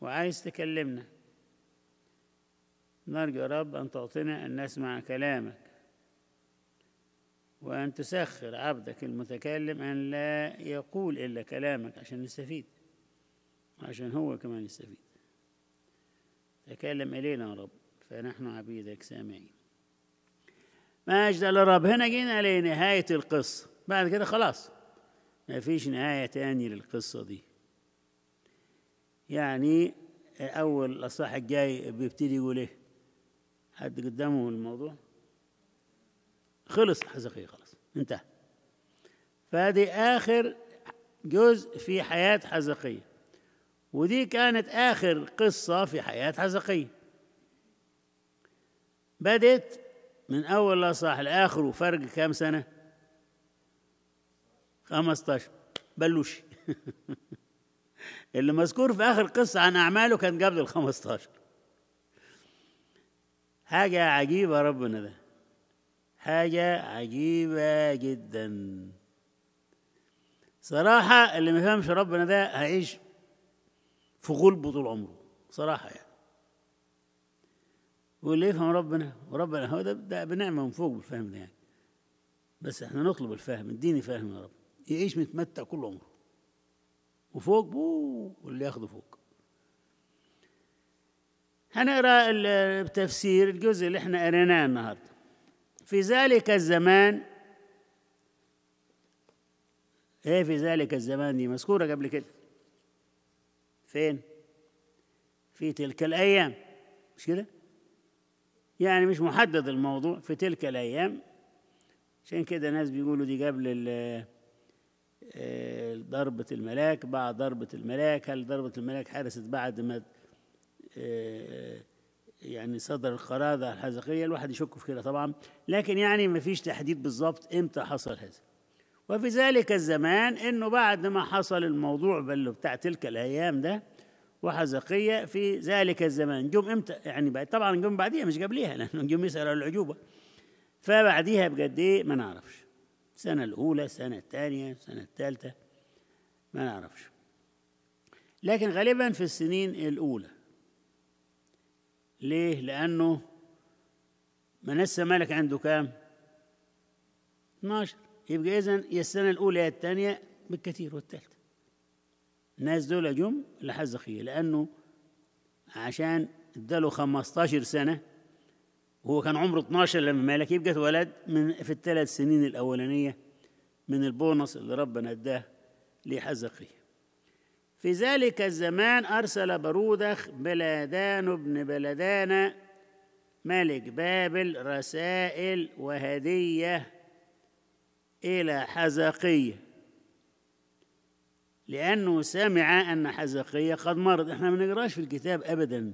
وعايز تكلمنا نرجو يا رب أن تعطينا أن نسمع كلامك وأن تسخر عبدك المتكلم أن لا يقول إلا كلامك عشان نستفيد عشان هو كمان يستفيد تكلم إلينا يا رب فنحن عبيدك سامعين مجد رب هنا جينا لنهاية القصة بعد كده خلاص ما فيش نهاية تاني للقصة دي يعني أول الأصح الجاي بيبتدي يقول إيه حد قدامه الموضوع خلص حزقية خلاص انتهى فهذه آخر جزء في حياة حزقية ودي كانت آخر قصة في حياة حزقية بدت من أول الأصح لآخره فرق كام سنة؟ 15 بلوش اللي مذكور في آخر قصة عن أعماله كان قبل ال 15 حاجة عجيبة ربنا ده حاجة عجيبة جدا صراحة اللي ما يفهمش ربنا ده هيعيش في غلبه طول عمره صراحة يعني واللي يفهم ربنا وربنا هو ده, ده بنعمة من فوق بالفهم ده يعني بس احنا نطلب الفهم اديني فهم يا رب يعيش متمتع كل عمره وفوق بو واللي ياخذه فوق هنقرا بتفسير الجزء اللي احنا قريناه النهارده في ذلك الزمان ايه في ذلك الزمان دي مذكوره قبل كده فين في تلك الايام مش كده يعني مش محدد الموضوع في تلك الايام عشان كده ناس بيقولوا دي قبل ضربة الملاك بعد ضربة الملاك هل ضربة الملاك حدثت بعد ما آه، يعني صدر القراضة الحزقية الواحد يشك في كده طبعا لكن يعني ما فيش تحديد بالظبط امتى حصل هذا وفي ذلك الزمان انه بعد ما حصل الموضوع بل بتاع تلك الايام ده وحزقية في ذلك الزمان جم امتى يعني بعد طبعا جم بعديها مش قبليها لانه جم يسأل العجوبة فبعديها بجد ايه ما نعرفش السنة الأولى السنة الثانية السنة الثالثة ما نعرفش لكن غالبا في السنين الأولى ليه؟ لأنه من لسه مالك عنده كام؟ 12 يبقى إذن يا السنة الأولى يا الثانية بالكثير والثالثة الناس دول جم خير لأنه عشان اداله 15 سنة وهو كان عمره 12 لما مالك يبقى اتولد من في الثلاث سنين الأولانية من البونص اللي ربنا اداه لحزقية في ذلك الزمان أرسل برودخ بلدان بن بلدان ملك بابل رسائل وهدية إلى حزقية لأنه سمع أن حزقية قد مرض احنا ما نقراش في الكتاب أبدا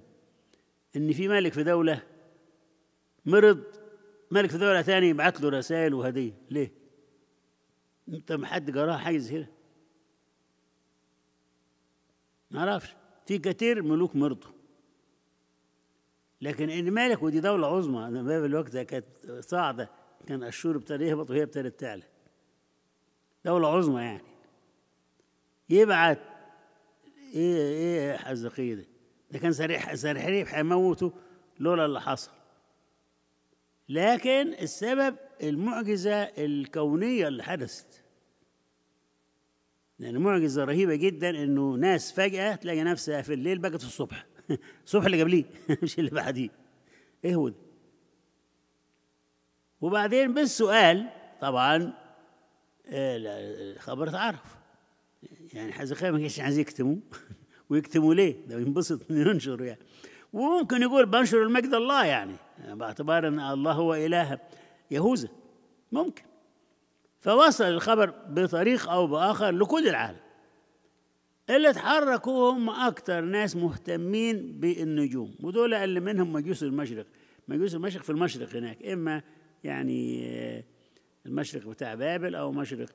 إن في ملك في دولة مرض ملك دولة ثانية يبعت له رسائل وهدية ليه؟ أنت ما حد جراه حاجة هنا ما أعرفش في كتير ملوك مرضوا لكن ان مالك ودي دوله عظمى انا باب الوقت كانت صاعده كان الشور ابتدى يهبط وهي ابتدت تعلى دوله عظمى يعني يبعت ايه ايه حزقيه ده ده كان سريح سريح هيموته لولا اللي حصل لكن السبب المعجزة الكونية اللي حدثت لأن معجزة رهيبة جدا إنه ناس فجأة تلاقي نفسها في الليل بقت الصبح الصبح اللي قبليه مش اللي بعديه إيه هو ده وبعدين بالسؤال طبعا الخبر اتعرف يعني حزقية ما كانش عايز يكتموا ويكتموا ليه؟ ده ينبسط انه ينشر يعني وممكن يقول بنشر المجد الله يعني باعتبار أن الله هو إله يهوذا ممكن فوصل الخبر بطريق أو بآخر لكل العالم اللي اتحركوا هم اكثر ناس مهتمين بالنجوم ودول اللي منهم مجوس المشرق مجوس المشرق في المشرق هناك إما يعني آه، المشرق بتاع بابل أو مشرق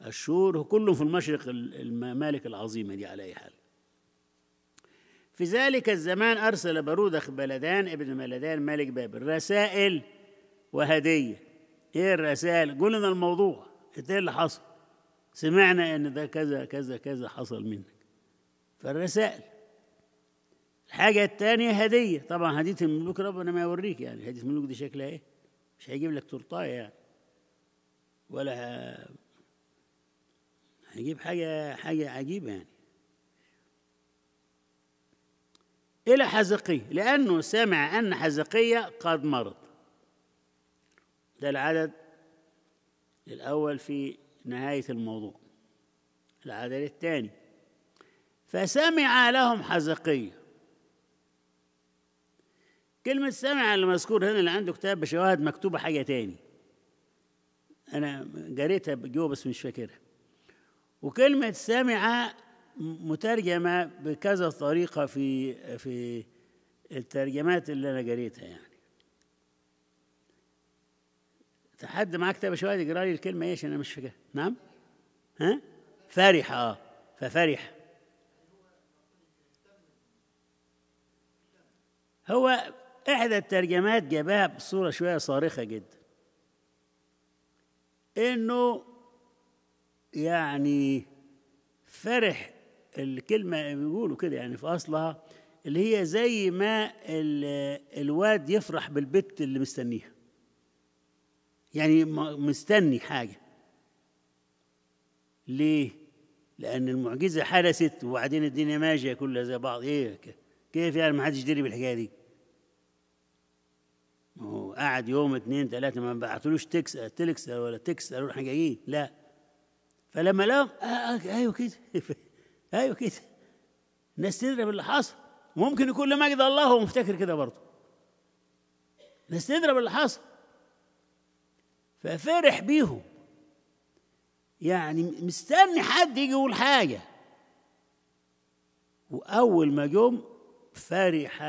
أشور آه، كلهم في المشرق الممالك العظيمة دي على أي حال في ذلك الزمان أرسل برودخ بلدان ابن بلدان ملك بابل رسائل وهدية إيه الرسائل؟ قلنا الموضوع إيه اللي حصل؟ سمعنا إن ده كذا كذا كذا حصل منك فالرسائل الحاجة الثانية هدية طبعا هدية الملوك ربنا ما يوريك يعني هدية الملوك دي شكلها إيه؟ مش هيجيب لك تورتاية يعني ولا هيجيب حاجة حاجة عجيبة يعني إلى حزقية لأنه سمع أن حزقية قد مرض ده العدد الأول في نهاية الموضوع العدد الثاني فسمع لهم حزقية كلمة سمع المذكور هنا اللي عنده كتاب بشواهد مكتوبة حاجة تاني أنا قريتها جوه بس مش فاكرها وكلمة سمع مترجمة بكذا طريقة في في الترجمات اللي أنا قريتها يعني حد معاك كتاب شوية يقرا لي الكلمة إيش أنا مش فاكرها نعم ها فرح آه ففرح هو إحدى الترجمات جابها بصورة شوية صارخة جدا إنه يعني فرح الكلمة بيقولوا كده يعني في أصلها اللي هي زي ما الواد يفرح بالبت اللي مستنيها يعني مستني حاجة ليه؟ لأن المعجزة حدثت وبعدين الدنيا ماشية كلها زي بعض إيه كيف يعني ما حدش يدري بالحكاية دي؟ ما هو قعد يوم اتنين تلاتة ما بعتلوش تكس تلكس ولا تكس قالوا احنا جايين لا فلما لقوا آه آه أيوه كده ايوه كده الناس تدري باللي حصل ممكن يكون لما الله هو مفتكر كده برضه الناس تدري باللي حصل ففرح بيهم يعني مستني حد يجي يقول حاجه واول ما جم فرح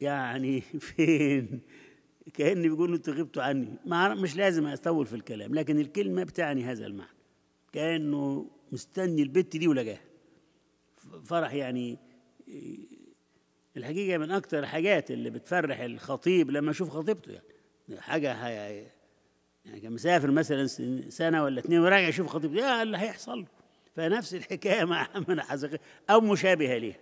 يعني فين كان بيقول انتوا غبتوا عني مش لازم اطول في الكلام لكن الكلمه بتعني هذا المعنى كانه مستني البت دي ولا جاها فرح يعني الحقيقة من اكثر الحاجات اللي بتفرح الخطيب لما يشوف خطيبته يعني حاجة يعني كان مسافر مثلا سنة ولا اتنين وراجع يشوف خطيبته يا اللي هيحصل له فنفس الحكاية مع من حزقية أو مشابهة ليها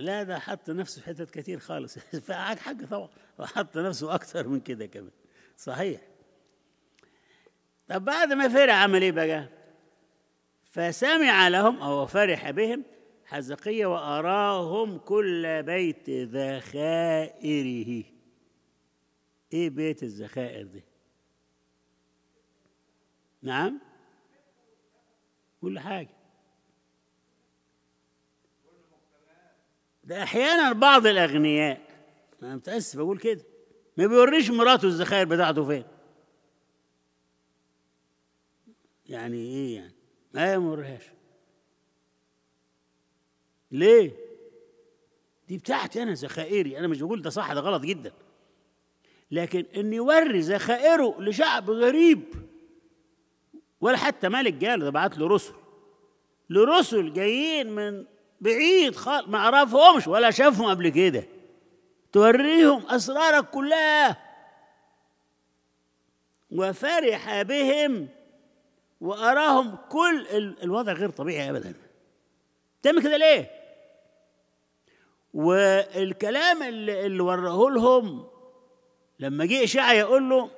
لا ده حط نفسه في حتت كتير خالص فقعد حق طبعا وحط نفسه أكتر من كده كمان صحيح طب بعد ما فرع عمل إيه بقى؟ فسمع لهم أو فرح بهم حزقية وأراهم كل بيت ذخائره إيه بيت الذخائر ده؟ نعم كل حاجة ده أحيانا بعض الأغنياء أنا متأسف أقول كده ما بيوريش مراته الذخائر بتاعته فين يعني إيه يعني ما يوريهاش ليه دي بتاعتي أنا ذخائري أنا مش بقول ده صح ده غلط جدا لكن إن يوري ذخائره لشعب غريب ولا حتى ملك جاله ده بعت له رسل لرسل جايين من بعيد خالص ما عرفهمش ولا شافهم قبل كده توريهم أسرارك كلها وفرح بهم وأراهم كل الوضع غير طبيعي أبدا تعمل كده ليه؟ والكلام اللي, اللي وراه لهم لما جه إشاعة يقول له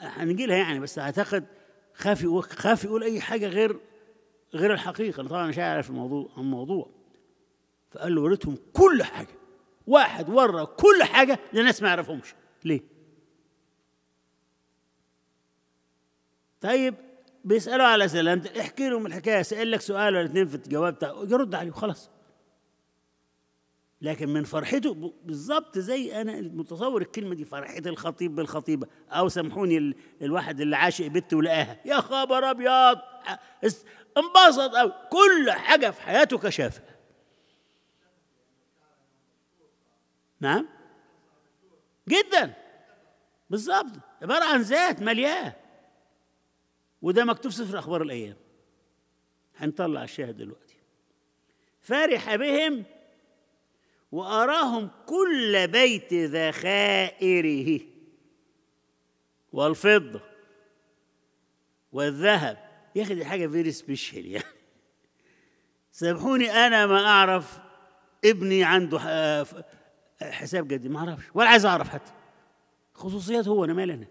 هنجي لها يعني بس أعتقد خاف خاف يقول أي حاجة غير غير الحقيقة طبعا مش عارف الموضوع الموضوع فقال له وريتهم كل حاجة واحد ورى كل حاجة لناس ما يعرفهمش ليه؟ طيب بيسألوا على سلام احكي لهم الحكاية سأل لك سؤال ولا اتنين في الجواب يرد عليه وخلاص لكن من فرحته بالظبط زي انا متصور الكلمه دي فرحه الخطيب بالخطيبه او سامحوني الواحد اللي عاشق بنت ولقاها يا خبر ابيض انبسط أوي كل حاجة في حياته كشافها نعم جدا بالظبط عبارة عن ذات مليان وده مكتوب سفر أخبار الأيام هنطلع الشاهد دلوقتي فرح بهم وأراهم كل بيت ذخائره والفضة والذهب يا أخي دي حاجة فيري سبيشال يعني سامحوني أنا ما أعرف ابني عنده آه، حساب جدي ما أعرفش ولا عايز أعرف حتى خصوصيات هو أنا مالي أنا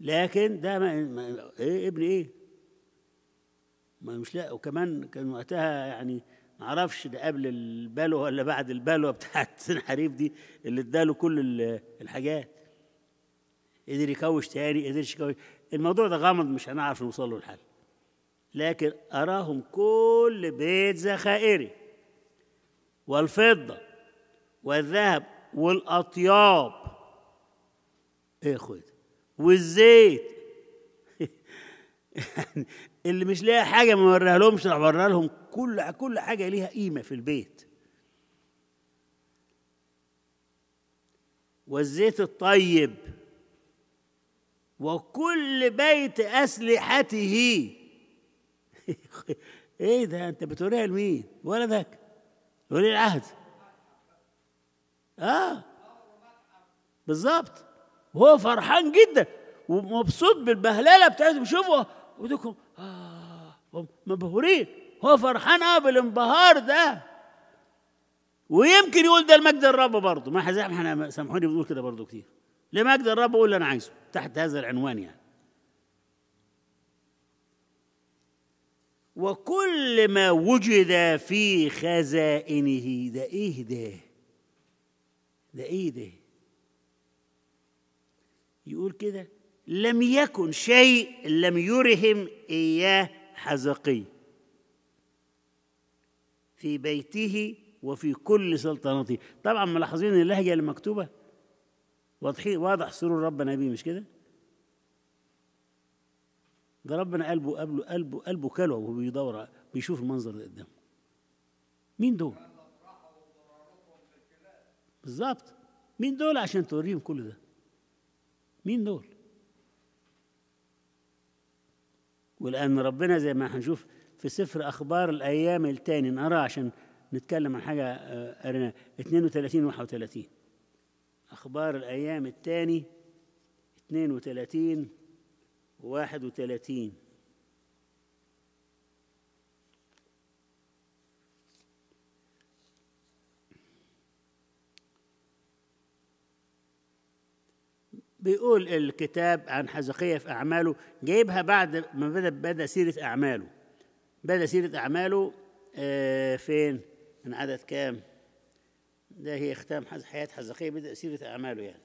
لكن ده ما, إيه ابني إيه ما مش لا وكمان كان وقتها يعني ما اعرفش ده قبل البلوه ولا بعد البلوه بتاعت سن حريف دي اللي اداله كل الحاجات قدر يكوش تاني قدرش يكوش الموضوع ده غامض مش هنعرف نوصل له الحل لكن أراهم كل بيت ذخائري والفضة والذهب والأطياب إيه اخد والزيت اللي مش لاقي حاجة ما وريها لهمش راح وريها لهم كل كل حاجة ليها قيمة في البيت والزيت الطيب وكل بيت أسلحته إيه ده أنت بتوريها لمين؟ ولدك ولي العهد آه بالظبط وهو فرحان جدا ومبسوط بالبهلله بتاعته بيشوفوا ودكم آه مبهورين هو فرحان اه بالانبهار ده ويمكن يقول ده المجد الرب برضه ما سامحوني بنقول كده برضه كتير لمجد الرب أقول اللي أنا عايزه تحت هذا العنوان يعني وكل ما وجد في خزائنه ده ايه ده ده ايه ده يقول كده لم يكن شيء لم يرهم اياه حزقي في بيته وفي كل سلطنته طبعا ملاحظين اللهجه المكتوبه واضحين واضح سرور ربنا بيه مش كده ده ربنا قلبه قلبه قلبه قلبه كلوه وهو بيدور بيشوف المنظر ده قدامه مين دول بالظبط مين دول عشان توريهم كل ده مين دول ولأن ربنا زي ما هنشوف في سفر أخبار الأيام التاني نقراه عشان نتكلم عن حاجة قريناها 32 31 أخبار الأيام الثاني 32 و 31 بيقول الكتاب عن حزقية في أعماله جايبها بعد ما بدأ بدأ سيرة أعماله بدأ سيرة أعماله آه فين من عدد كام؟ ده هي ختام حياة حزقية بدأ سيرة أعماله يعني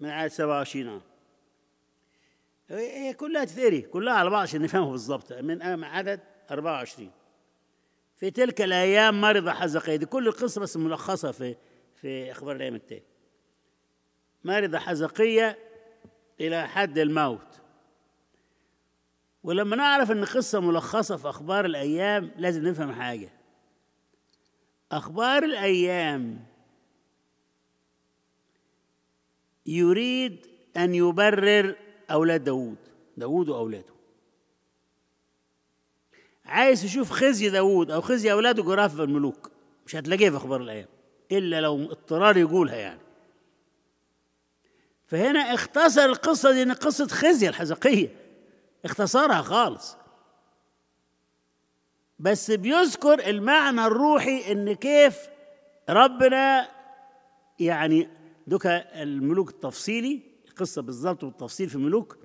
من عاد 27 آه. هي كلها تثيري كلها على بعض عشان نفهمها بالظبط من عدد 24 في تلك الأيام مرض حزقية دي كل القصة بس ملخصة في في أخبار الأيام التالي مرض حزقية إلى حد الموت ولما نعرف إن قصة ملخصة في أخبار الأيام لازم نفهم حاجة أخبار الأيام يريد أن يبرر أولاد داوود داوود وأولاده عايز يشوف خزي داوود أو خزي أولاده جراف الملوك مش هتلاقيه في أخبار الأيام إلا لو اضطرار يقولها يعني فهنا اختصر القصة دي قصة خزي الحزقية اختصرها خالص بس بيذكر المعنى الروحي ان كيف ربنا يعني دوكا الملوك التفصيلي القصه بالظبط والتفصيل في الملوك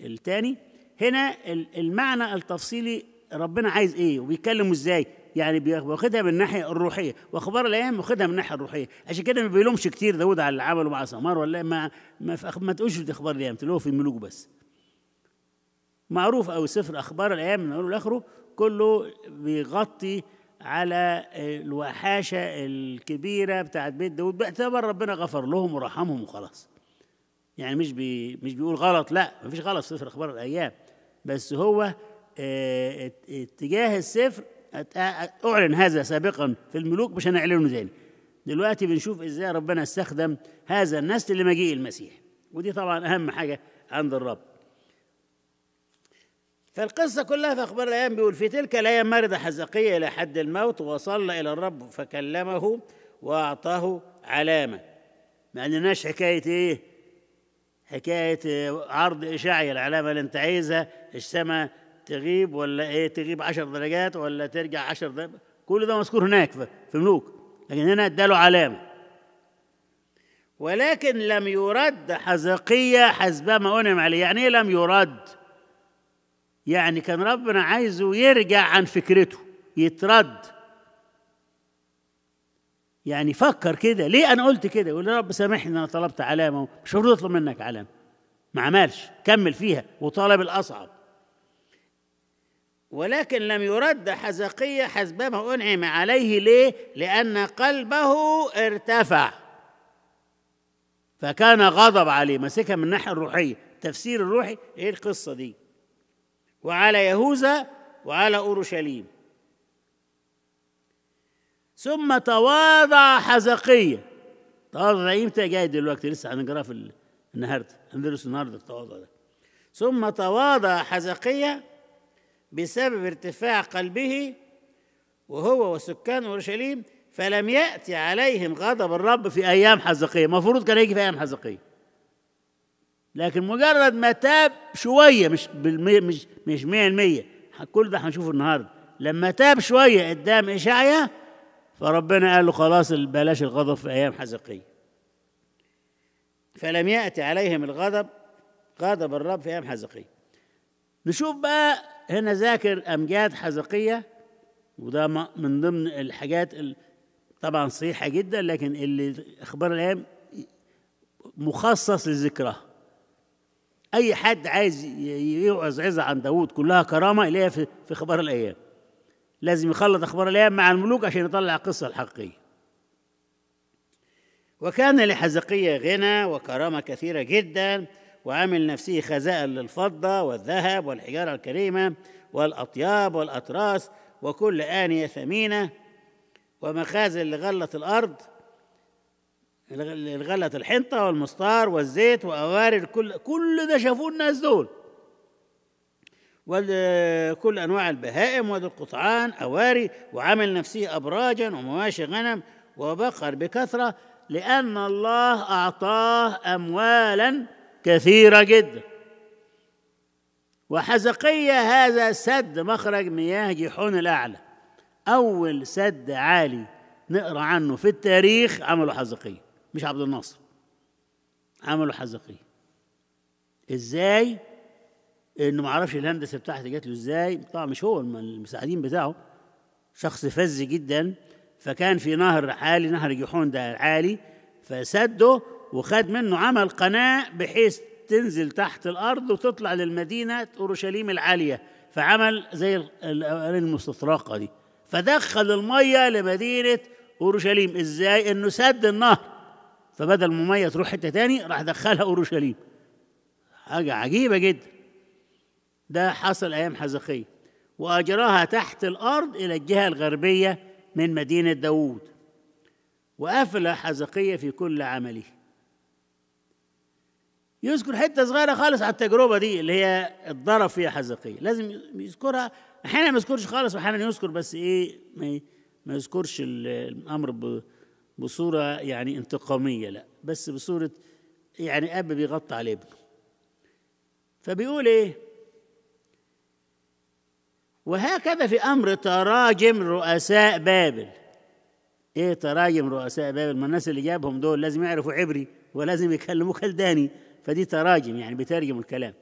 الثاني هنا المعنى التفصيلي ربنا عايز ايه وبيكلمه ازاي يعني بياخدها من الناحيه الروحيه واخبار الايام واخدها من الناحيه الروحيه عشان كده ما بيلومش كتير داود على اللي عمله مع سمار ولا ما ما, ما تقولش في اخبار الايام تلاقوه في الملوك بس معروف أو سفر أخبار الأيام من أوله لآخره كله بيغطي على الوحاشة الكبيرة بتاعت بيت داود باعتبار ربنا غفر لهم ورحمهم وخلاص يعني مش بي مش بيقول غلط لا مفيش غلط في سفر أخبار الأيام بس هو آه، اتجاه السفر أعلن هذا سابقا في الملوك مش هنعلنه تاني دلوقتي بنشوف ازاي ربنا استخدم هذا النسل لمجيء المسيح ودي طبعا اهم حاجه عند الرب فالقصة كلها في أخبار الأيام بيقول في تلك الأيام مرض حزقية إلى حد الموت وصلى إلى الرب فكلمه وأعطاه علامة ما عندناش حكاية إيه؟ حكاية عرض إشاعي العلامة اللي أنت عايزها السماء تغيب ولا إيه تغيب عشر درجات ولا ترجع عشر درجات كل ده مذكور هناك في ملوك لكن هنا اداله علامة ولكن لم يرد حزقية حسب ما أنعم عليه يعني إيه لم يرد يعني كان ربنا عايزه يرجع عن فكرته يترد يعني فكر كده ليه انا قلت كده يقول يا رب سامحني انا طلبت علامه مش المفروض اطلب منك علامه ما عملش كمل فيها وطلب الاصعب ولكن لم يرد حزقية حسب ما أنعم عليه ليه؟ لأن قلبه ارتفع فكان غضب عليه مسكها من الناحية الروحية التفسير الروحي إيه القصة دي؟ وعلى يهوذا وعلى اورشليم ثم تواضع حزقية تواضع امتى جاي دلوقتي لسه هنقراه في النهارده هندرس النهارده التواضع ده ثم تواضع حزقية بسبب ارتفاع قلبه وهو وسكان اورشليم فلم يأتي عليهم غضب الرب في أيام حزقية المفروض كان يجي في أيام حزقية لكن مجرد ما تاب شويه مش بالمية مش مش 100% كل ده هنشوفه النهارده لما تاب شويه قدام اشعيا فربنا قال له خلاص بلاش الغضب في ايام حزقيه فلم ياتي عليهم الغضب غضب الرب في ايام حزقيه نشوف بقى هنا ذاكر امجاد حزقيه وده من ضمن الحاجات طبعا صحيحه جدا لكن اللي اخبار الايام مخصص لذكرها أي حد عايز عزة عن داوود كلها كرامة هي في أخبار الأيام لازم يخلط أخبار الأيام مع الملوك عشان يطلع القصة الحقيقية وكان لحزقية غنى وكرامة كثيرة جدا وعمل نفسه خزائن للفضة والذهب والحجارة الكريمة والأطياب والأتراس وكل آنية ثمينة ومخازن لغلة الأرض الغلط الحنطة والمسطار والزيت وأوارد كل كل ده شافوه الناس دول وكل أنواع البهائم القطعان أواري وعمل نفسه أبراجا ومواشي غنم وبقر بكثرة لأن الله أعطاه أموالا كثيرة جدا وحزقية هذا سد مخرج مياه جيحون الأعلى أول سد عالي نقرأ عنه في التاريخ عمله حزقية مش عبد الناصر عملوا حزقية ازاي انه ما عرفش الهندسه بتاعته جات له ازاي طبعا مش هو المساعدين بتاعه شخص فذ جدا فكان في نهر عالي نهر جحون ده عالي فسده وخد منه عمل قناه بحيث تنزل تحت الارض وتطلع للمدينه اورشليم العاليه فعمل زي الاواني المستطرقه دي فدخل الميه لمدينه اورشليم ازاي انه سد النهر فبدل مميز تروح حتة تاني راح دخلها أورشليم حاجة عجيبة جدا ده حصل أيام حزقية وأجراها تحت الأرض إلى الجهة الغربية من مدينة داوود وقفل حزقية في كل عمله يذكر حتة صغيرة خالص على التجربة دي اللي هي الضرب فيها حزقية لازم يذكرها أحيانا ما يذكرش خالص وأحيانا يذكر بس إيه ما يذكرش الأمر بصورة يعني انتقامية لا بس بصورة يعني أب بيغطي على ابنه فبيقول إيه وهكذا في أمر تراجم رؤساء بابل إيه تراجم رؤساء بابل ما الناس اللي جابهم دول لازم يعرفوا عبري ولازم يكلموا كلداني فدي تراجم يعني بترجم الكلام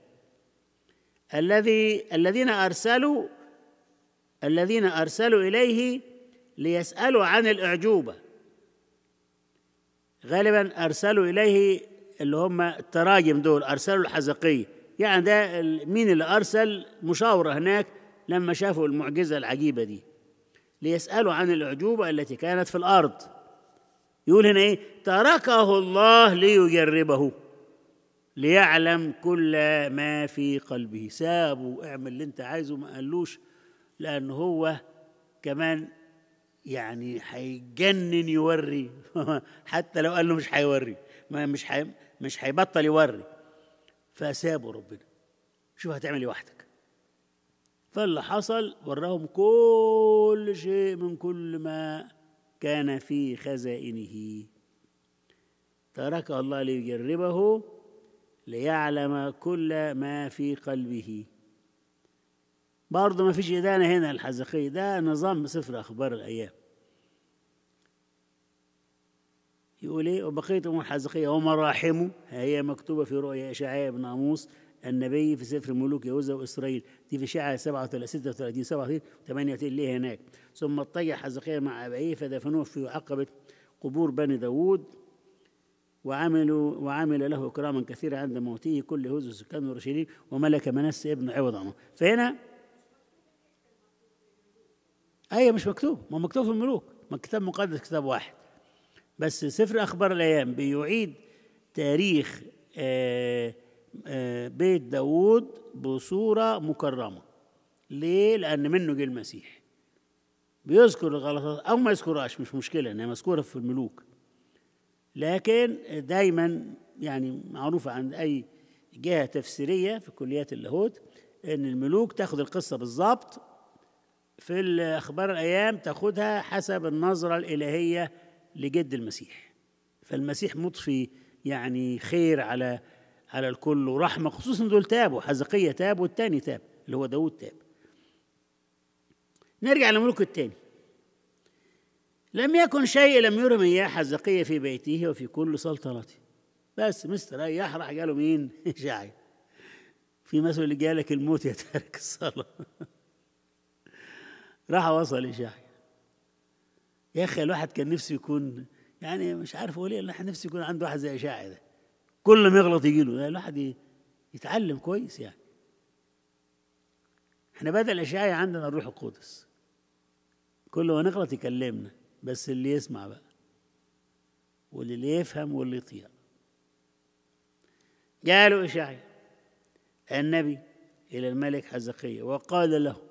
الذي الذين أرسلوا الذين أرسلوا إليه ليسألوا عن الأعجوبة غالبا أرسلوا إليه اللي هم التراجم دول أرسلوا الحزقي يعني ده مين اللي أرسل مشاورة هناك لما شافوا المعجزة العجيبة دي ليسألوا عن الأعجوبة التي كانت في الأرض يقول هنا إيه تركه الله ليجربه ليعلم كل ما في قلبه سابه اعمل اللي انت عايزه ما قالوش لأن هو كمان يعني هيجنن يوري حتى لو قال له مش هيوري ما مش حي... مش هيبطل يوري فسابه ربنا شوف هتعمل ايه وحدك فاللي حصل وراهم كل شيء من كل ما كان في خزائنه ترك الله ليجربه ليعلم كل ما في قلبه برضه ما فيش إدانة هنا الحزقية ده نظام سفر أخبار الأيام يقول إيه وبقيت أمور الحزقية ومراحمه هي مكتوبة في رؤيا إشعياء بن ناموس النبي في سفر ملوك يهوذا وإسرائيل دي في إشعياء 37 36 37 38 ليه هناك ثم اضطجع حزقية مع أبيه فدفنوه في عقبة قبور بني داوود وعملوا وعمل له إكراما كثيرا عند موته كل يهوذا سكان ورشيدين وملك منس ابن عوض عنه فهنا ايه مش مكتوب ما مكتوب في الملوك ما الكتاب المقدس كتاب واحد بس سفر اخبار الايام بيعيد تاريخ آآ آه، آآ آه، بيت داوود بصوره مكرمه ليه لان منه جه المسيح بيذكر الغلطات او ما يذكرهاش مش مشكله انها مذكوره في الملوك لكن دايما يعني معروفه عند اي جهه تفسيريه في كليات اللاهوت ان الملوك تاخد القصه بالظبط في اخبار الايام تاخدها حسب النظره الالهيه لجد المسيح فالمسيح مطفي يعني خير على على الكل ورحمه خصوصا دول تابوا حزقيه تاب والتاني تاب اللي هو داوود تاب نرجع لملوك التاني لم يكن شيء لم يرم اياه حزقيه في بيته وفي كل سلطنته بس مستريح راح جاله مين؟ شاعي في مثل اللي جالك الموت يا تارك الصلاه راح وصل إشاعي يعني؟ يا أخي الواحد كان نفسه يكون يعني مش عارف هو ليه الواحد نفسه يكون عنده واحد زي إشاعي ده كل ما يغلط يجي له الواحد يتعلم كويس يعني احنا بدل إشاعي عندنا الروح القدس كل ما نغلط يكلمنا بس اللي يسمع بقى واللي يفهم واللي يطيع جاء له النبي إلى الملك حزقية وقال له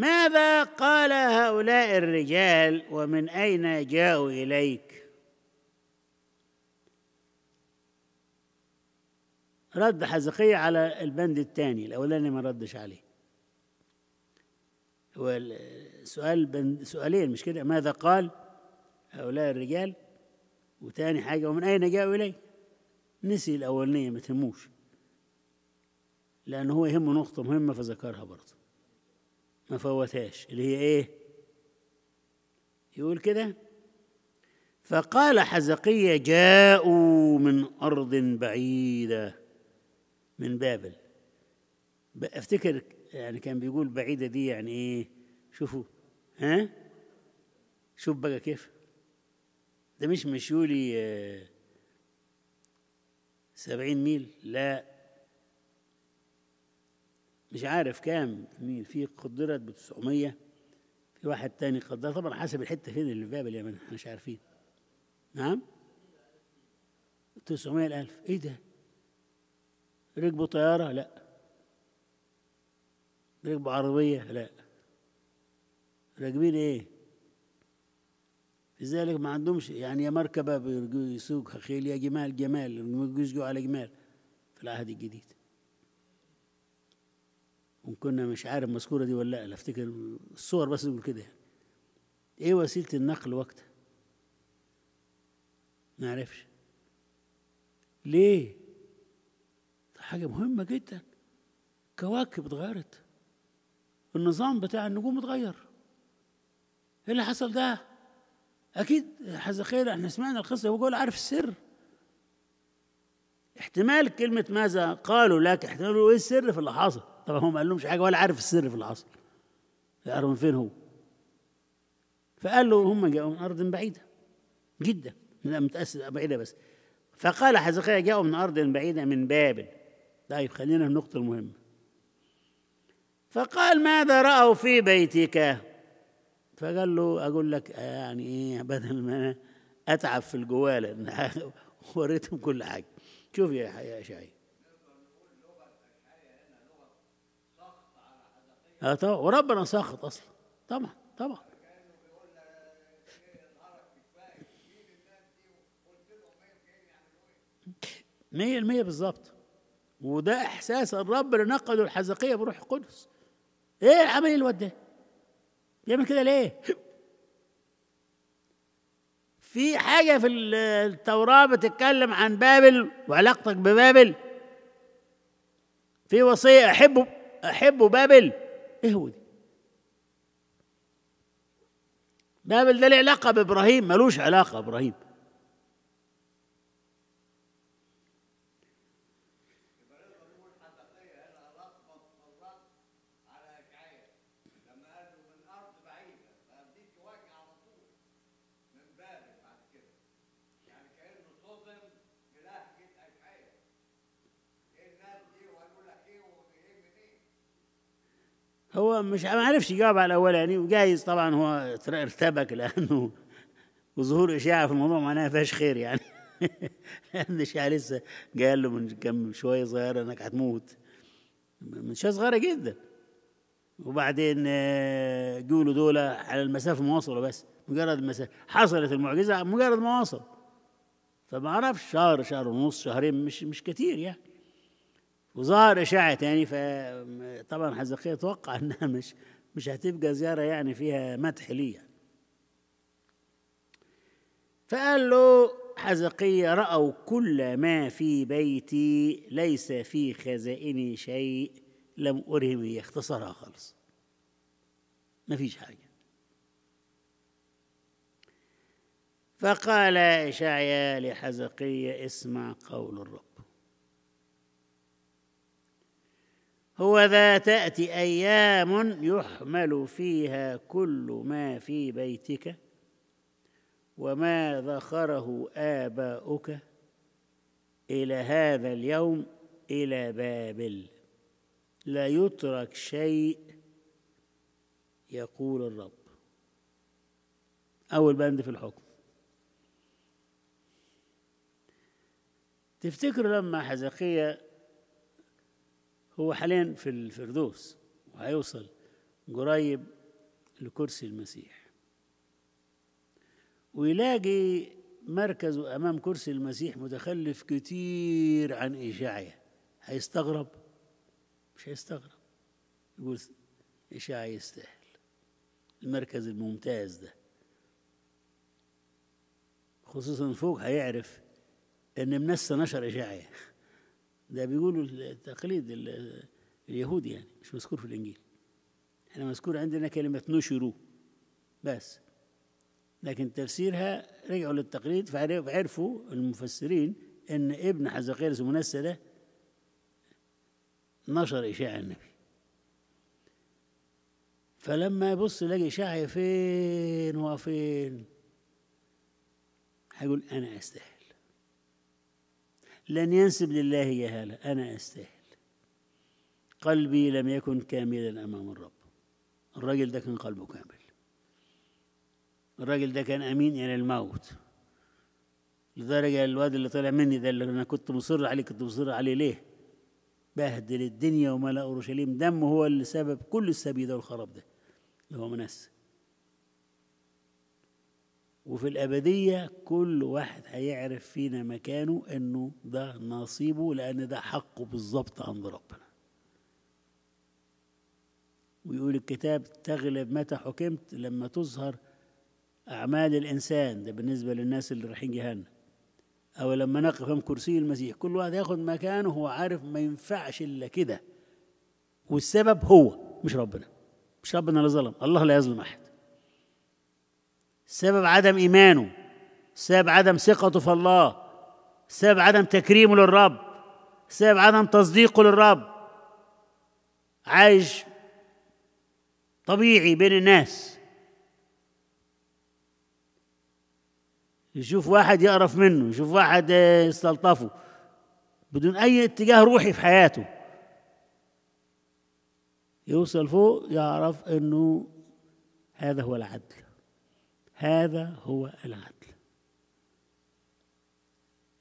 ماذا قال هؤلاء الرجال ومن اين جاءوا اليك رد حزقية على البند الثاني الأولاني ما ردش عليه هو السؤال بند سؤالين مش كده ماذا قال هؤلاء الرجال وثاني حاجة ومن أين جاءوا اليك نسي الأولانية ما تهموش لأن هو يهمه نقطة مهمة فذكرها برضه ما فوتهاش اللي هي ايه يقول كده فقال حزقية جاءوا من أرض بعيدة من بابل افتكر يعني كان بيقول بعيدة دي يعني ايه شوفوا ها شوف بقى كيف ده مش مشيولي آه، سبعين ميل لا مش عارف كام مين في قدرت ب 900 في واحد تاني قدر طبعا حسب الحته فين اللي في باب اليمن احنا مش عارفين نعم 900 الف ايه ده ركبوا طياره لا ركبوا عربيه لا راكبين ايه لذلك ما عندهمش يعني يا مركبه يسوقها خيل يا جمال جمال ما على جمال في العهد الجديد وكنا مش عارف مذكوره دي ولا لا افتكر الصور بس تقول كده يعني ايه وسيله النقل وقتها ما اعرفش ليه حاجه مهمه جدا كواكب اتغيرت النظام بتاع النجوم اتغير ايه اللي حصل ده اكيد حزقيل احنا سمعنا القصه هو بيقول عارف السر احتمال كلمه ماذا قالوا لك احتمال ايه السر في اللي حصل طبعا هو ما قال لهمش حاجه ولا عارف السر في الاصل يعرف من فين هو فقال له هم جاءوا من ارض بعيده جدا لا متاسف بعيده بس فقال حزقيا جاءوا من ارض بعيده من بابل طيب خلينا في النقطه المهمه فقال ماذا راوا في بيتك فقال له اقول لك يعني ايه بدل ما أنا اتعب في الجواله وريتهم كل حاجه شوف يا شاي وربنا ساخط اصلا طبعا طبعا مية المية بالظبط وده إحساس الرب اللي نقدوا الحزقية بروح القدس إيه العمل الواد ده؟ بيعمل كده ليه؟ في حاجة في التوراة بتتكلم عن بابل وعلاقتك ببابل في وصية احبوا احبوا بابل يهودي بابل ده له علاقة بإبراهيم ملوش علاقة بإبراهيم هو مش ما عرفش يجاوب على الاولاني يعني وجايز طبعا هو ارتبك لانه وظهور اشاعه في الموضوع معناها فيهاش خير يعني لان الاشاعه لسه جاي له من كم شويه صغيره انك هتموت من شويه صغيره جدا وبعدين له آه، دول على المسافه مواصلة بس مجرد المسافه حصلت المعجزه مجرد ما وصل فما اعرفش شهر شهر ونص شهرين مش مش كتير يعني وظهر إشاعة يعني فطبعا حزقية توقع إنها مش مش هتبقى زيارة يعني فيها مدح ليه يعني. فقال له حزقية رأوا كل ما في بيتي ليس في خزائني شيء لم أرهم اختصرها خالص مفيش حاجة فقال إشعيا لحزقية اسمع قول الرب هو ذا تأتي أيام يحمل فيها كل ما في بيتك وما ذخره آباؤك إلى هذا اليوم إلى بابل لا يترك شيء يقول الرب أول بند في الحكم تفتكر لما حزقية هو حاليا في الفردوس وهيوصل قريب لكرسي المسيح ويلاقي مركزه أمام كرسي المسيح متخلف كتير عن إشاعية هيستغرب مش هيستغرب يقول إشاعية يستاهل المركز الممتاز ده خصوصا فوق هيعرف إن منسى نشر إشاعية ده بيقولوا التقليد اليهود يعني مش مذكور في الإنجيل احنا مذكور عندنا كلمة نشروا بس لكن تفسيرها رجعوا للتقليد فعرفوا المفسرين ان ابن حزقيل المنسى ده نشر إشاعة النبي فلما يبص يلاقي إشاعة فين وفين هيقول أنا أستاهل لن ينسب لله جهالة أنا أستاهل قلبي لم يكن كاملا أمام الرب الراجل ده كان قلبه كامل الراجل ده كان أمين إلى الموت لدرجة الواد اللي طلع مني ده اللي أنا كنت مصر عليه كنت مصر عليه ليه بهدل الدنيا وملأ أورشليم دم هو اللي سبب كل السبي ده والخراب ده اللي هو منسى وفي الأبدية كل واحد هيعرف فينا مكانه إنه ده نصيبه لأن ده حقه بالظبط عند ربنا ويقول الكتاب تغلب متى حكمت لما تظهر أعمال الإنسان ده بالنسبة للناس اللي رايحين جهنم أو لما نقف أمام كرسي المسيح كل واحد ياخد مكانه هو عارف ما ينفعش إلا كده والسبب هو مش ربنا مش ربنا اللي ظلم الله لا يظلم أحد سبب عدم إيمانه سبب عدم ثقته في الله سبب عدم تكريمه للرب سبب عدم تصديقه للرب عايش طبيعي بين الناس يشوف واحد يقرف منه يشوف واحد يستلطفه بدون أي اتجاه روحي في حياته يوصل فوق يعرف أنه هذا هو العدل هذا هو العدل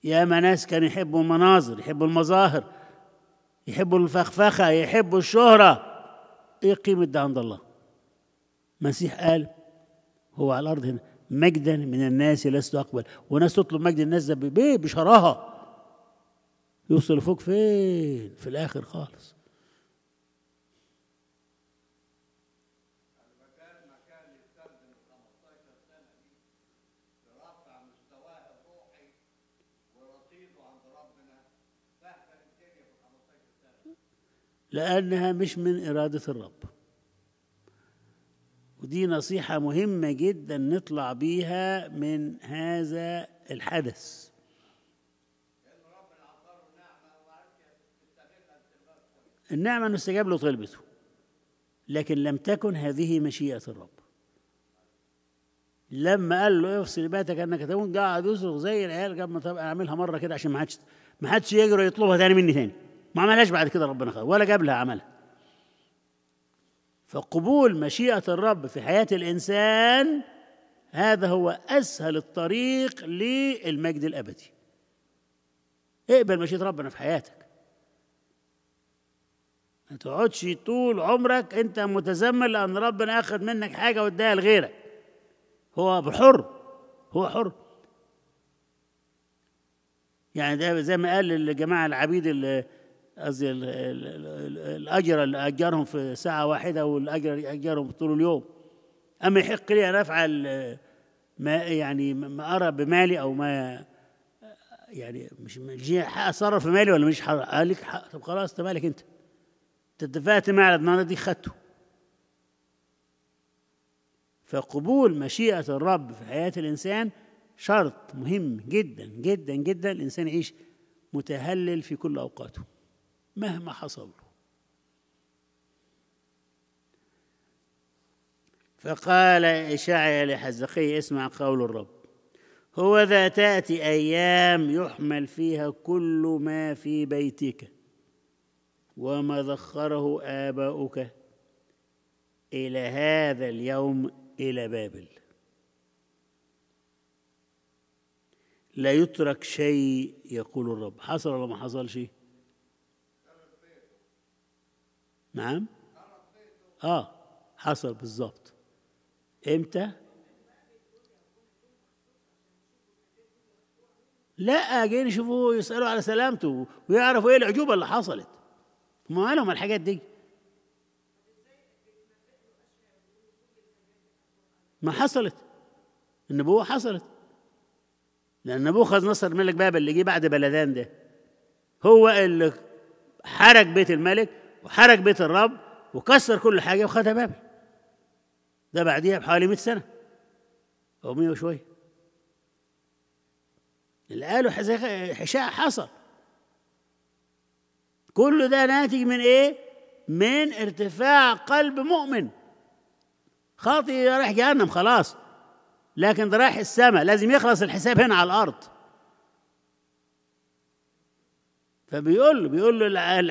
ياما ناس كانوا يحبوا المناظر يحبوا المظاهر يحبوا الفخفخة يحبوا الشهرة ايه قيمة ده عند الله المسيح قال هو على الأرض هنا مجدا من الناس لست أقبل وناس تطلب مجد الناس ده بشراهة يوصل فوق فين في الآخر خالص لأنها مش من إرادة الرب ودي نصيحة مهمة جدا نطلع بيها من هذا الحدث النعمة أنه استجاب له طلبته لكن لم تكن هذه مشيئة الرب لما قال له افصل باتك انك تكون قاعد يصرخ زي العيال قبل ما طب اعملها مره كده عشان ما حدش ما حدش يجري يطلبها تاني مني تاني ما عملهاش بعد كده ربنا خلقها ولا قبلها عملها فقبول مشيئة الرب في حياة الإنسان هذا هو أسهل الطريق للمجد الأبدي اقبل مشيئة ربنا في حياتك ما تقعدش طول عمرك أنت متزمل لأن ربنا أخذ منك حاجة واداها لغيرك هو بحر هو حر يعني ده زي ما قال الجماعة العبيد اللي قصدي الأجر اللي أجرهم في ساعة واحدة والأجر اللي أجرهم طول اليوم أما يحق لي أن أفعل ما يعني ما أرى بمالي أو ما يعني مش مش أتصرف في مالي ولا مش قال لك طب خلاص انت مالك أنت أنت اتفقت معي على دي خدته فقبول مشيئة الرب في حياة الإنسان شرط مهم جدا جدا جدا الإنسان يعيش متهلل في كل أوقاته مهما حصل فقال إشعيا لحزقي اسمع قول الرب هو ذا تأتي أيام يحمل فيها كل ما في بيتك وما ذخره آباؤك إلى هذا اليوم إلى بابل لا يترك شيء يقول الرب حصل ولا ما حصلش نعم اه حصل بالظبط امتى لا جايين يشوفوه يسالوا على سلامته ويعرفوا ايه العجوبه اللي حصلت ما لهم الحاجات دي ما حصلت النبوه حصلت لان نبوخذ نصر ملك بابل اللي جه بعد بلدان ده هو اللي حرق بيت الملك وحرق بيت الرب وكسر كل حاجه وخدها بابل ده بعديها بحوالي 100 سنه او 100 وشويه اللي قالوا حشاء حصل كل ده ناتج من ايه؟ من ارتفاع قلب مؤمن خاطئ رايح جهنم خلاص لكن ده رايح السماء لازم يخلص الحساب هنا على الارض فبيقول له بيقول له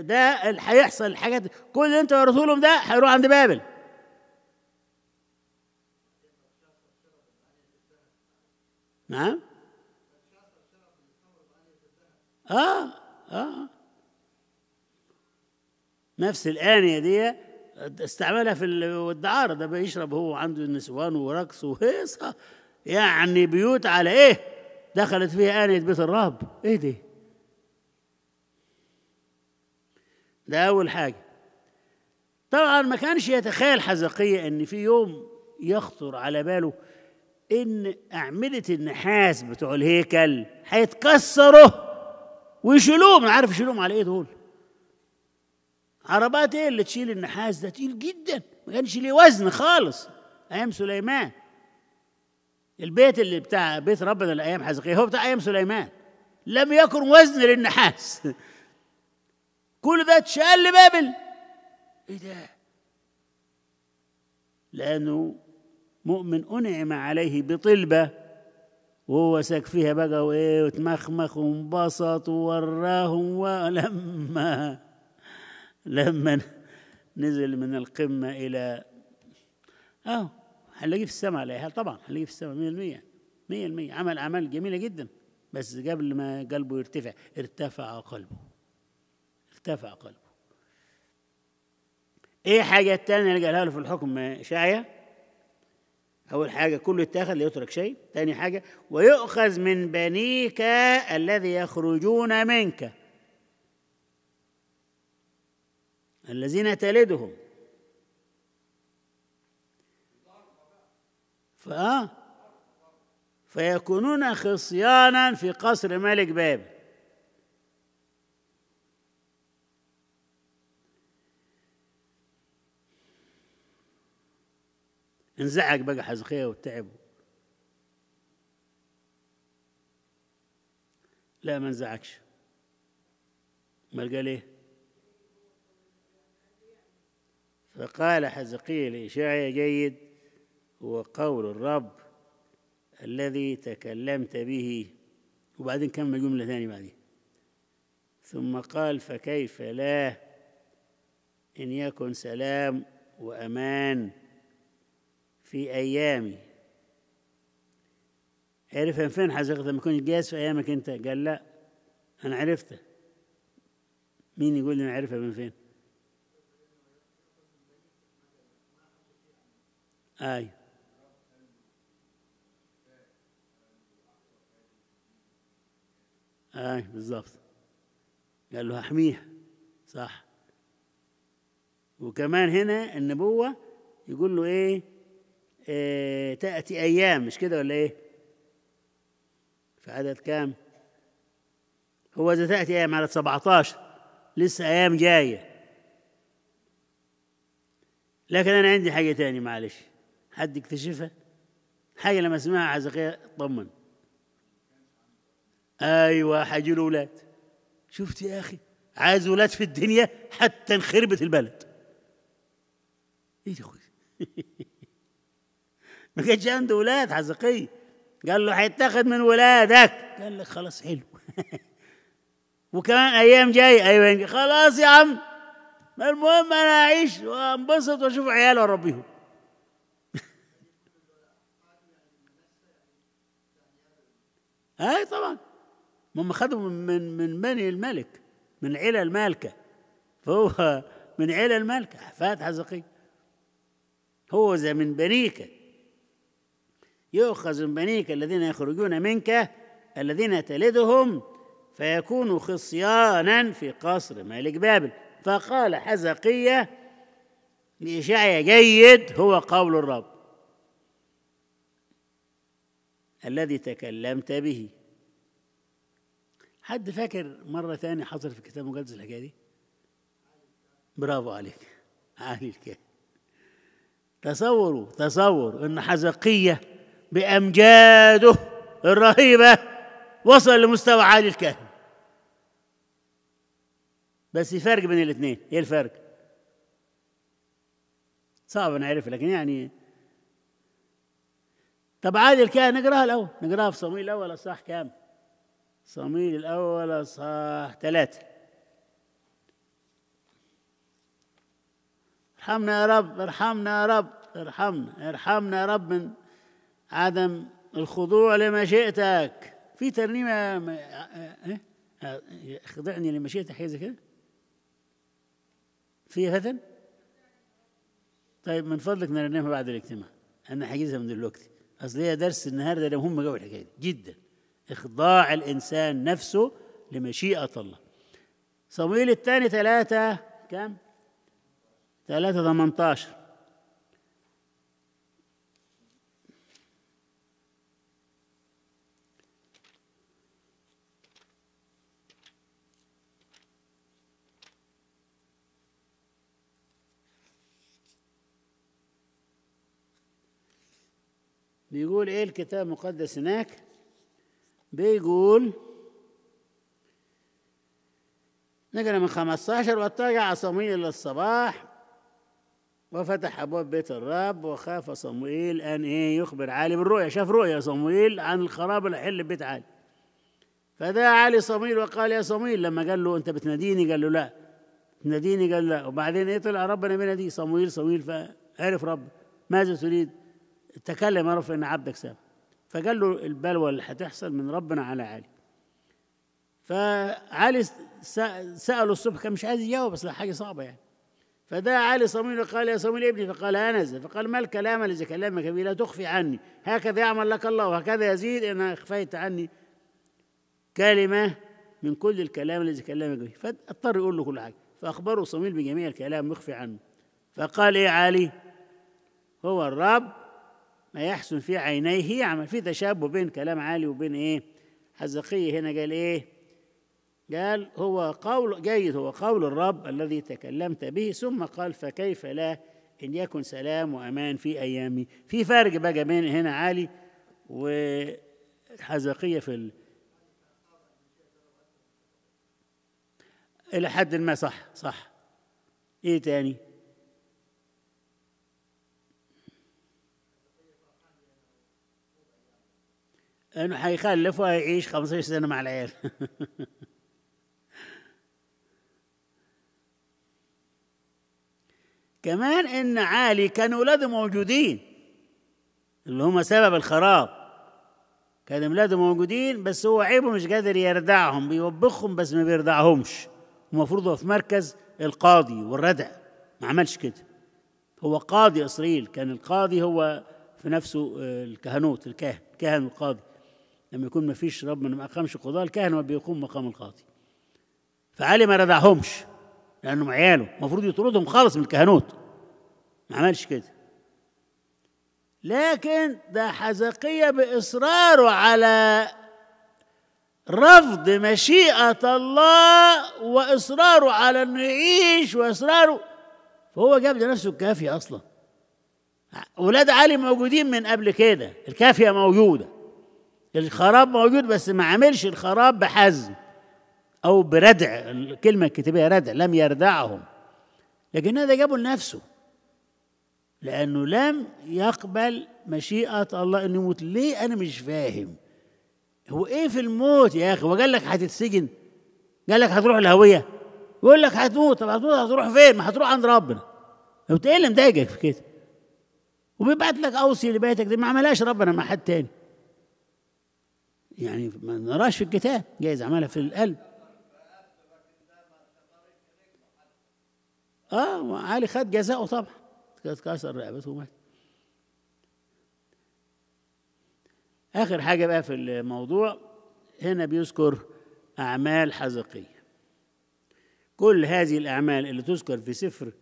ده هيحصل الحاجات كل اللي انت لهم ده هيروح عند بابل نعم اه اه نفس الآنية دي استعملها في الدعارة ده بيشرب هو عنده نسوان ورقص وهيصة يعني بيوت على ايه دخلت فيها آنية بيت الرهب ايه دي ده أول حاجة طبعا ما كانش يتخيل حزقية إن في يوم يخطر على باله إن أعمدة النحاس بتوع الهيكل هيتكسروا ويشيلوهم من عارف يشيلوهم على إيه دول عربات إيه اللي تشيل النحاس ده تقيل جدا ما كانش ليه وزن خالص أيام سليمان البيت اللي بتاع بيت ربنا الأيام حزقية هو بتاع أيام سليمان لم يكن وزن للنحاس كل ده اتشال لبابل ايه ده لانه مؤمن انعم عليه بطلبه وهو فيها بقى وايه وتمخمخ وانبسط ووراهم ولما لما نزل من القمه الى اه هنلاقيه في السماء على حال طبعا هنلاقيه في السماء 100% 100% عمل اعمال جميله جدا بس قبل ما قلبه يرتفع ارتفع قلبه ارتفع قلبه ايه حاجة تانية اللي قالها له في الحكم شعية أول حاجة كل اتخذ ليترك شيء تاني حاجة ويؤخذ من بنيك الذي يخرجون منك الذين تلدهم فآه فيكونون خصيانا في قصر ملك بابل انزعج بقى حزقية وتعب لا ما انزعجش ما قال ايه فقال حزقية لإشعيا جيد هو قول الرب الذي تكلمت به وبعدين كمل جملة ثانية بعدين ثم قال فكيف لا إن يكن سلام وأمان في أيامي عرف فين حزقت ما كنت جالس في أيامك أنت قال لا أنا عرفته مين يقول لي أنا عرفها من فين أي أي بالظبط قال له أحميه صح وكمان هنا النبوة يقول له إيه آه، تأتي أيام مش كده ولا إيه؟ في عدد كام؟ هو إذا تأتي أيام عدد 17 لسه أيام جاية لكن أنا عندي حاجة تاني معلش حد يكتشفها حاجة لما اسمعها عايز اطمن أيوة حجيله الأولاد شفت يا أخي عايز ولاد في الدنيا حتى انخربت البلد إيه يا أخوي ما كانش عنده ولاد حزقية قال له هيتاخد من ولادك قال لك خلاص حلو وكمان ايام جاي ايوه خلاص يا عم المهم انا اعيش وانبسط واشوف عيالي واربيهم اي طبعا هم خدوا من من بني الملك من عيلة المالكة فهو من عيلة المالكة فات حزقي هو زي من بنيك يؤخذ من بنيك الذين يخرجون منك الذين تلدهم فيكون خصيانا في قصر ملك بابل فقال حزقية لإشعيا جيد هو قول الرب الذي تكلمت به حد فاكر مرة ثانية حصل في كتاب المقدس الحكاية دي؟ برافو عليك عالي الكاتب تصوروا تصوروا ان حزقيه بأمجاده الرهيبة وصل لمستوى عالي الكهف بس فرق بين الاثنين ايه الفرق صعب نعرف لكن يعني طب عادي الكاهن نقراها الاول نقراها في صميل الاول اصحاح كام صميل الاول اصحاح ثلاثة ارحمنا يا رب ارحمنا يا رب ارحمنا ارحمنا يا رب من عدم الخضوع لمشيئتك في ترنيمة آه، آه، إيه؟ آه، خضعني لمشيئتك حاجة زي كده في فتن طيب من فضلك نرنمها بعد الاجتماع أنا حاجزها من دلوقتي أصل هي درس النهاردة ده مهم قوي الحكاية دي جدا إخضاع الإنسان نفسه لمشيئة الله صمويل الثاني ثلاثة كم؟ ثلاثة ثمانتاشر بيقول ايه الكتاب المقدس هناك بيقول نقرا من 15 واتجع صموئيل للصباح وفتح ابواب بيت الرب وخاف صموئيل ان ايه يخبر علي بالرؤيا شاف رؤيا صموئيل عن الخراب اللي حل بيت علي فدعا علي صموئيل وقال يا صموئيل لما قال له انت بتناديني قال له لا بتناديني قال لا وبعدين ايه طلع ربنا بيناديه صموئيل صموئيل فعرف رب ماذا تريد تكلم يا رب ان عبدك ساب فقال له البلوى اللي هتحصل من ربنا على علي فعلي سأله الصبح كان مش عايز يجاوب بس حاجة صعبة يعني فدا علي صميل قال يا صميل ابني فقال أنزل فقال ما الكلام الذي كلمك به لا تخفي عني هكذا يعمل لك الله وهكذا يزيد إن أخفيت عني كلمة من كل الكلام الذي كلمك به فاضطر يقول له كل حاجة فأخبره صميل بجميع الكلام يخفي عنه فقال إيه علي هو الرب ما يحسن في عينيه يعمل يعني في تشابه بين كلام علي وبين ايه حزقية هنا قال ايه قال هو قول جيد هو قول الرب الذي تكلمت به ثم قال فكيف لا ان يكن سلام وامان في ايامي في فرق بقى بين هنا علي وحزقية في ال... الى حد ما صح صح ايه تاني انه هيخلف وهيعيش 15 سنه مع العيال كمان ان عالي كان اولاده موجودين اللي هم سبب الخراب كان اولاده موجودين بس هو عيبه مش قادر يردعهم بيوبخهم بس ما بيردعهمش المفروض هو في مركز القاضي والردع ما عملش كده هو قاضي اسرائيل كان القاضي هو في نفسه آه، الكهنوت الكاهن كاهن القاضي لما يكون ما فيش ربنا ما أقامش قضاء الكاهن ما بيقوم مقام القاضي فعلي ما ردعهمش لأنهم عياله المفروض يطردهم خالص من الكهنوت ما عملش كده لكن ده حزقية بإصراره على رفض مشيئة الله وإصراره على إنه يعيش وإصراره فهو جاب لنفسه الكافية أصلا أولاد علي موجودين من قبل كده الكافية موجودة الخراب موجود بس ما عملش الخراب بحزم او بردع الكلمه الكتابيه ردع لم يردعهم لكن هذا جابه لنفسه لانه لم يقبل مشيئه الله انه يموت ليه انا مش فاهم هو ايه في الموت يا اخي وقال لك هتتسجن قال لك هتروح الهويه يقول لك هتموت طب هتموت هتروح فين ما هتروح عند ربنا لو ايه اللي مضايقك في كده وبيبعت لك اوصي لبيتك دي ما عملهاش ربنا مع حد تاني يعني ما نراش في الكتاب جايز عملها في القلب اه علي خد جزاءه طبعا اتكسر رقبته ومات اخر حاجه بقى في الموضوع هنا بيذكر اعمال حزقيه كل هذه الاعمال اللي تذكر في سفر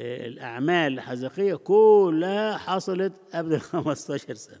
آه، الاعمال الحزقيه كلها حصلت قبل 15 سنه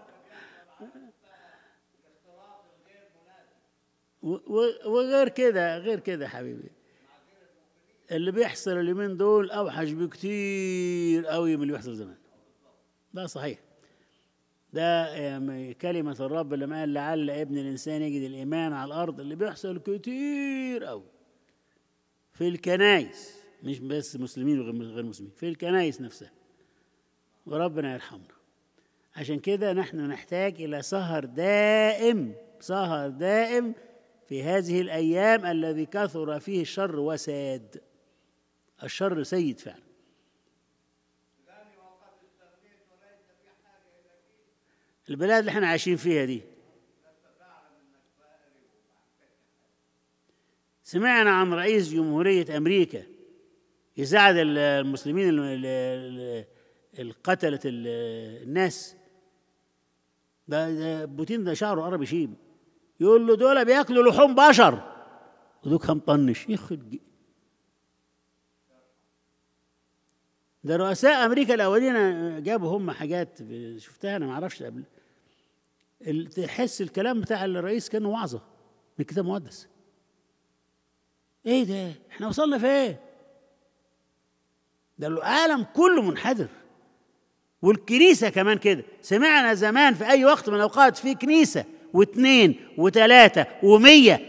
وغير كده غير كده حبيبي اللي بيحصل اليومين دول اوحش بكثير قوي من اللي بيحصل زمان ده صحيح ده يعني كلمة الرب لما قال لعل ابن الإنسان يجد الإيمان على الأرض اللي بيحصل كتير أوي في الكنايس مش بس مسلمين وغير مسلمين في الكنايس نفسها وربنا يرحمنا عشان كده نحن نحتاج إلى سهر دائم سهر دائم في هذه الأيام الذي كثر فيه الشر وساد الشر سيد فعلا البلاد اللي احنا عايشين فيها دي سمعنا عن رئيس جمهورية أمريكا يساعد المسلمين اللي الناس ده بوتين ده شعره عربي شيب يقول له دول بياكلوا لحوم بشر ودوك مطنش يخرج ده رؤساء امريكا الاولين آه، جابوا هم حاجات شفتها انا ما اعرفش قبل تحس الكلام بتاع الرئيس كانه وعظه من كتاب مقدس ايه ده احنا وصلنا فين ده العالم كله منحدر والكنيسه كمان كده سمعنا زمان في اي وقت من الاوقات في كنيسه واثنين وثلاثة ومية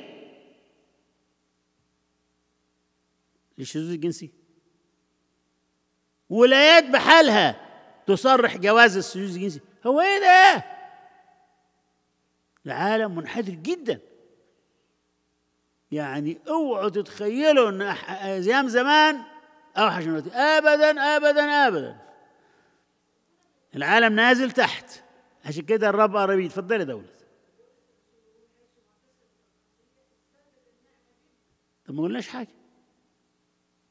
للشذوذ الجنسي ولايات بحالها تصرح جواز الشذوذ الجنسي هو ايه ده؟ العالم منحدر جدا يعني اوعوا تتخيلوا ان ايام زمان اوحش من ابدا ابدا ابدا العالم نازل تحت عشان كده الرب قريب اتفضلي دوله ما قلناش حاجة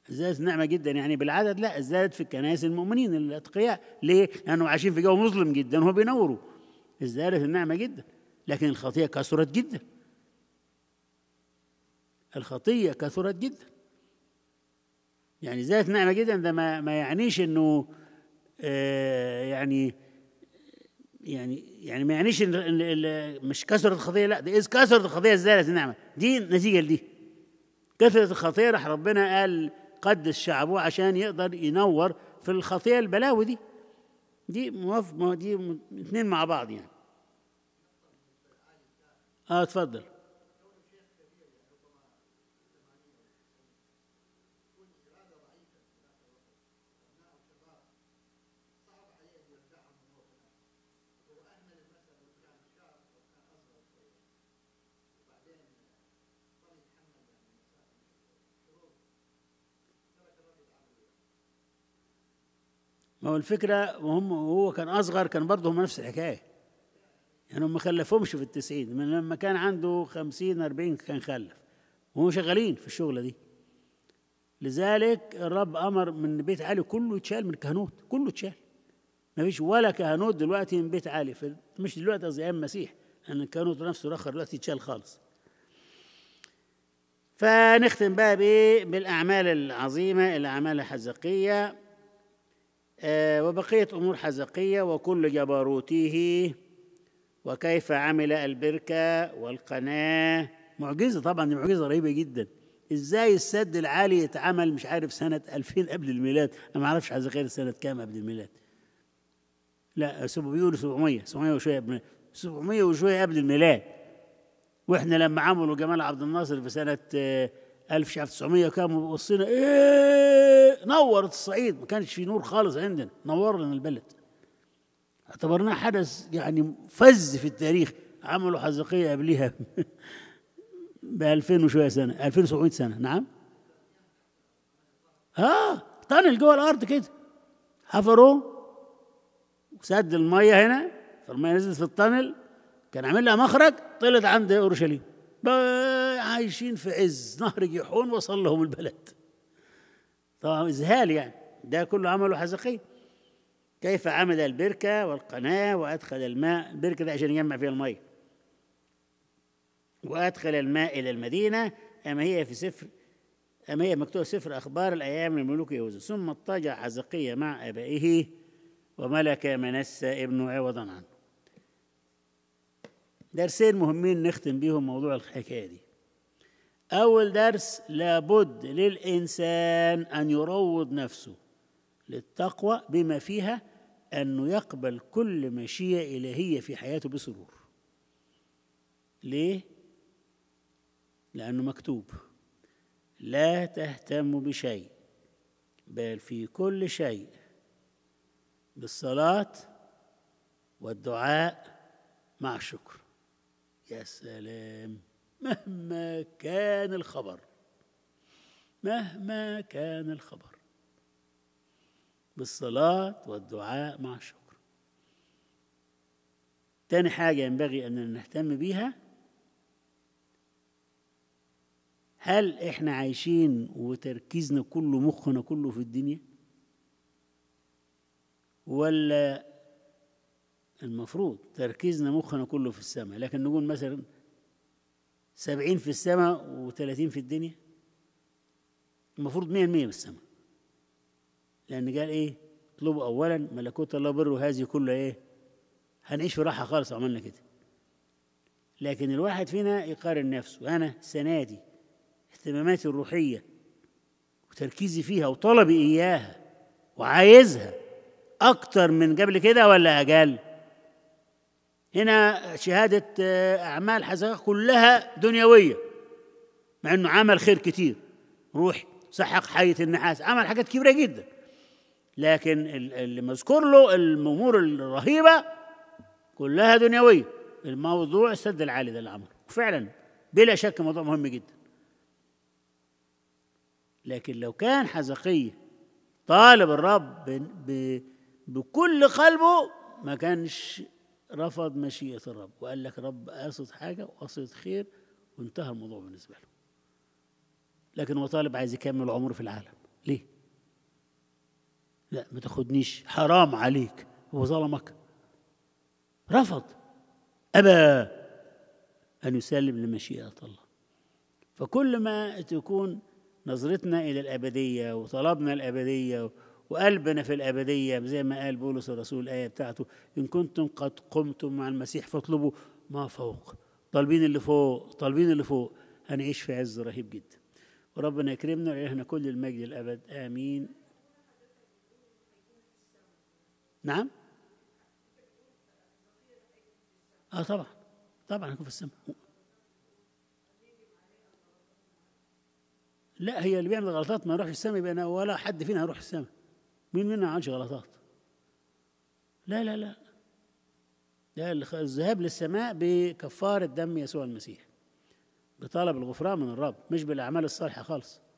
زادت نعمة جدا يعني بالعدد لا زادت في الكنائس المؤمنين الأتقياء ليه؟ لأنهم عايشين في جو مظلم جدا وهو بينوروا ازدادت النعمة جدا لكن الخطية كثرت جدا الخطية كثرت جدا يعني زادت نعمة جدا ده ما, ما يعنيش انه آه يعني يعني يعني ما يعنيش إن مش كثرت الخطية لا ده إذ كثرت الخطية زادت النعمة دي نتيجة لدي كثرة الخطيئة راح ربنا قال قدس شعبه عشان يقدر ينور في الخطية البلاوي دي دي موف... دي اتنين مع بعض يعني اه اتفضل ما هو الفكرة وهم وهو كان أصغر كان برضه هم نفس الحكاية يعني هم ما خلفهمش في التسعين من لما كان عنده خمسين أربعين كان خلف وهم شغالين في الشغلة دي لذلك الرب أمر من بيت عالي كله يتشال من الكهنوت كله يتشال ما فيش ولا كهنوت دلوقتي من بيت عالي مش دلوقتي قصدي أيام المسيح أن الكهنوت نفسه الآخر دلوقتي يتشال خالص فنختم بقى بإيه بالأعمال العظيمة الأعمال الحزقية آه، وبقية أمور حزقية وكل جبروته وكيف عمل البركة والقناة معجزة طبعا دي معجزة رهيبة جدا ازاي السد العالي اتعمل مش عارف سنة 2000 قبل الميلاد انا ما اعرفش حزقية سنة كام قبل الميلاد لا بيقولوا 700 700 وشوية قبل 700 وشوية قبل الميلاد واحنا لما عملوا جمال عبد الناصر في سنة آه، 1900 كام وصينا ايه نورت الصعيد ما كانش في نور خالص عندنا نور لنا البلد اعتبرناه حدث يعني فز في التاريخ عملوا حزقية قبلها ب 2000 وشوية سنة 2700 سنة نعم اه طنل جوه الارض كده حفروه وسد المية هنا فالمية نزلت في الطنل كان عامل لها مخرج طلعت عند اورشليم عايشين في عز نهر جيحون وصل لهم البلد طبعا إذهال يعني ده كله عمله حزقي كيف عمل البركة والقناة وأدخل الماء البركة ده عشان يجمع فيها المية وأدخل الماء إلى المدينة أما هي في سفر أما هي مكتوب سفر أخبار الأيام لملوك يهوذا ثم اضطجع حزقية مع أبائه وملك منسى ابن عوضا عنه درسين مهمين نختم بيهم موضوع الحكاية دي أول درس لابد للإنسان أن يروض نفسه للتقوى بما فيها أنه يقبل كل مشيئة إلهية في حياته بسرور ليه؟ لأنه مكتوب لا تهتم بشيء بل في كل شيء بالصلاة والدعاء مع الشكر يا سلام مهما كان الخبر مهما كان الخبر بالصلاة والدعاء مع الشكر تاني حاجة ينبغي أن نهتم بيها هل إحنا عايشين وتركيزنا كله مخنا كله في الدنيا ولا المفروض تركيزنا مخنا كله في السماء لكن نقول مثلا سبعين في السماء وثلاثين في الدنيا المفروض مية مية في السماء لأن قال إيه اطلبوا أولا ملكوت الله بره هذه كلها إيه هنعيش في راحة خالص عملنا كده لكن الواحد فينا يقارن نفسه أنا السنة دي اهتماماتي الروحية وتركيزي فيها وطلبي إياها وعايزها أكتر من قبل كده ولا أقل؟ هنا شهادة آه، أعمال حسنة كلها دنيوية مع أنه عمل خير كتير روح سحق حية النحاس عمل حاجات كبيرة جدا لكن اللي مذكور له الأمور الرهيبة كلها دنيوية الموضوع السد العالي ده اللي عمله فعلا بلا شك موضوع مهم جدا لكن لو كان حزقية طالب الرب بكل قلبه ما كانش رفض مشيئة الرب وقال لك رب أقصد حاجة وأقصد خير وانتهى الموضوع بالنسبة له لكن هو طالب عايز يكمل عمره في العالم ليه؟ لا ما تاخدنيش حرام عليك هو ظلمك رفض أبى أن يسلم لمشيئة الله فكل ما تكون نظرتنا إلى الأبدية وطلبنا الأبدية وقلبنا في الأبدية زي ما قال بولس الرسول الآية بتاعته إن كنتم قد قمتم مع المسيح فاطلبوا ما فوق طالبين اللي فوق طالبين اللي فوق هنعيش في عز رهيب جدا وربنا يكرمنا وإلهنا كل المجد الأبد آمين نعم اه طبعا طبعا هنكون في السماء لا هي اللي بيعمل غلطات ما يروحش السماء يبقى ولا حد فينا هيروح السماء مين منا عملش غلطات لا لا لا ده الذهاب للسماء بكفارة دم يسوع المسيح بطلب الغفران من الرب مش بالأعمال الصالحة خالص